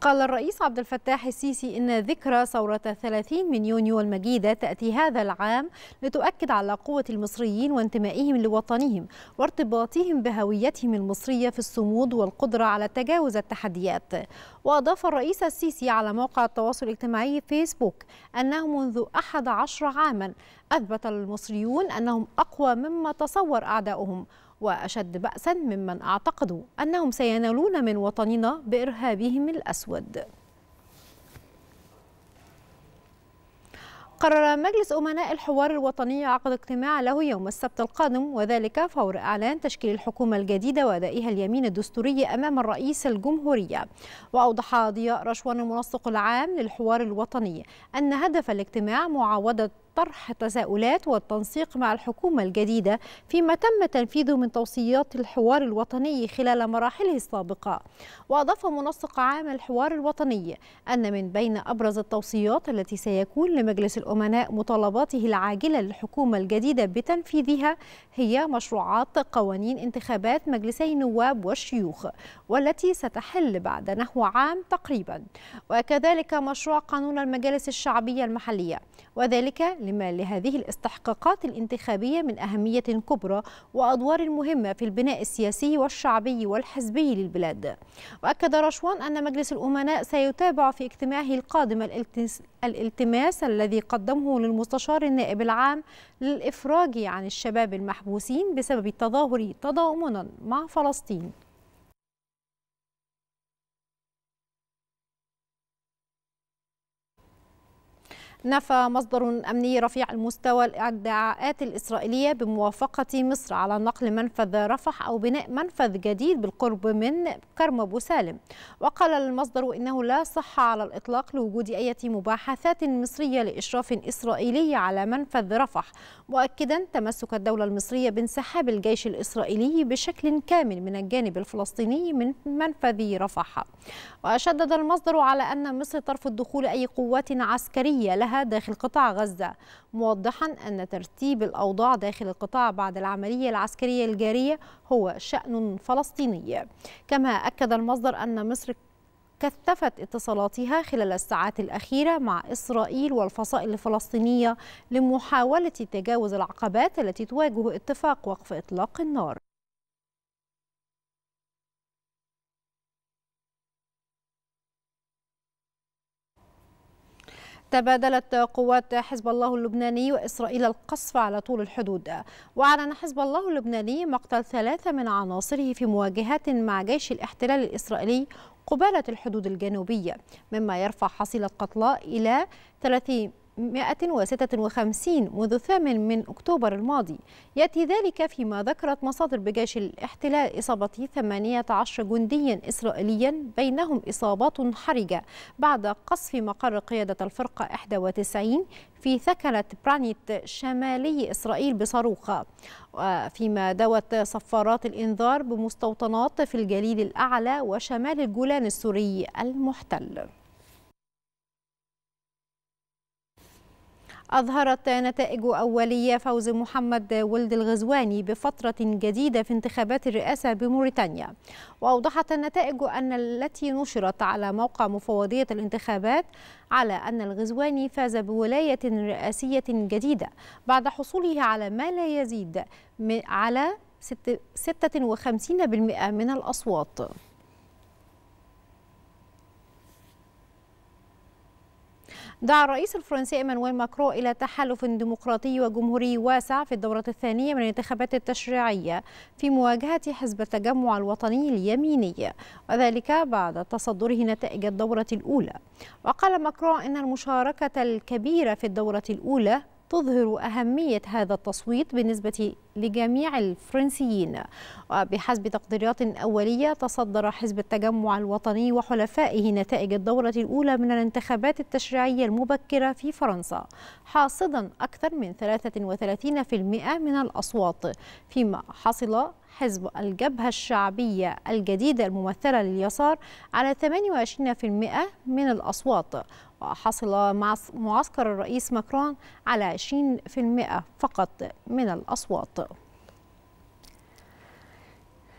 قال الرئيس عبد الفتاح السيسي إن ذكرى ثورة 30 من يونيو المجيدة تأتي هذا العام لتؤكد على قوة المصريين وانتمائهم لوطنهم وارتباطهم بهويتهم المصرية في الصمود والقدرة على تجاوز التحديات وأضاف الرئيس السيسي على موقع التواصل الاجتماعي فيسبوك أنه منذ 11 عاما أثبت المصريون أنهم أقوى مما تصور أعداؤهم وأشد بأسا ممن اعتقدوا أنهم سينالون من وطننا بإرهابهم الأسود قرر مجلس أمناء الحوار الوطني عقد اجتماع له يوم السبت القادم وذلك فور إعلان تشكيل الحكومة الجديدة وأدائها اليمين الدستوري أمام الرئيس الجمهورية وأوضح ضياء رشوان المنسق العام للحوار الوطني أن هدف الاجتماع معاودة طرح تساؤلات والتنسيق مع الحكومة الجديدة فيما تم تنفيذه من توصيات الحوار الوطني خلال مراحله السابقة وأضاف منسق عام الحوار الوطني أن من بين أبرز التوصيات التي سيكون لمجلس الأمناء مطالباته العاجلة للحكومة الجديدة بتنفيذها هي مشروعات قوانين انتخابات مجلسي النواب والشيوخ والتي ستحل بعد نحو عام تقريبا وكذلك مشروع قانون المجالس الشعبية المحلية وذلك لما لهذه الاستحقاقات الانتخابية من أهمية كبرى وأدوار مهمة في البناء السياسي والشعبي والحزبي للبلاد وأكد رشوان أن مجلس الأمناء سيتابع في اجتماعه القادم الالتماس الذي قد قدمه للمستشار النائب العام للإفراج عن الشباب المحبوسين بسبب التظاهر تضامنا مع فلسطين نفى مصدر أمني رفيع المستوى الادعاءات الإسرائيلية بموافقة مصر على نقل منفذ رفح أو بناء منفذ جديد بالقرب من كرم أبو سالم وقال المصدر إنه لا صحة على الإطلاق لوجود أي مباحثات مصرية لإشراف إسرائيلي على منفذ رفح مؤكدا تمسك الدولة المصرية بانسحاب الجيش الإسرائيلي بشكل كامل من الجانب الفلسطيني من منفذ رفح وشدد المصدر على أن مصر ترفض دخول أي قوات عسكرية لها داخل قطاع غزة موضحا أن ترتيب الأوضاع داخل القطاع بعد العملية العسكرية الجارية هو شأن فلسطيني كما أكد المصدر أن مصر كثفت اتصالاتها خلال الساعات الأخيرة مع إسرائيل والفصائل الفلسطينية لمحاولة تجاوز العقبات التي تواجه اتفاق وقف إطلاق النار تبادلت قوات حزب الله اللبناني وإسرائيل القصف على طول الحدود وأعلن حزب الله اللبناني مقتل ثلاثة من عناصره في مواجهات مع جيش الاحتلال الإسرائيلي قبالة الحدود الجنوبية مما يرفع حصيلة قتلى إلى 30 156 منذ 8 من أكتوبر الماضي يأتي ذلك فيما ذكرت مصادر بجيش الاحتلال إصابة 18 جنديا إسرائيليا بينهم إصابات حرجة بعد قصف مقر قيادة الفرقة 91 في ثكنة برانيت شمالي إسرائيل بصاروخة آه، فيما دوت صفارات الإنذار بمستوطنات في الجليل الأعلى وشمال الجولان السوري المحتل أظهرت نتائج أولية فوز محمد ولد الغزواني بفترة جديدة في انتخابات الرئاسة بموريتانيا وأوضحت النتائج أن التي نشرت على موقع مفوضية الانتخابات على أن الغزواني فاز بولاية رئاسية جديدة بعد حصوله على ما لا يزيد على 56% من الأصوات دعا الرئيس الفرنسي ايمانويل ماكرو الى تحالف ديمقراطي وجمهوري واسع في الدورة الثانية من الانتخابات التشريعية في مواجهة حزب التجمع الوطني اليميني وذلك بعد تصدره نتائج الدورة الأولى وقال ماكرو إن المشاركة الكبيرة في الدورة الأولى تظهر أهمية هذا التصويت بالنسبة لجميع الفرنسيين وبحسب تقديرات أولية تصدر حزب التجمع الوطني وحلفائه نتائج الدورة الأولى من الانتخابات التشريعية المبكرة في فرنسا حاصدا أكثر من 33% من الأصوات فيما حصل حزب الجبهة الشعبية الجديدة الممثلة لليسار على 28% من الأصوات وحصل معسكر الرئيس ماكرون على 20% فقط من الأصوات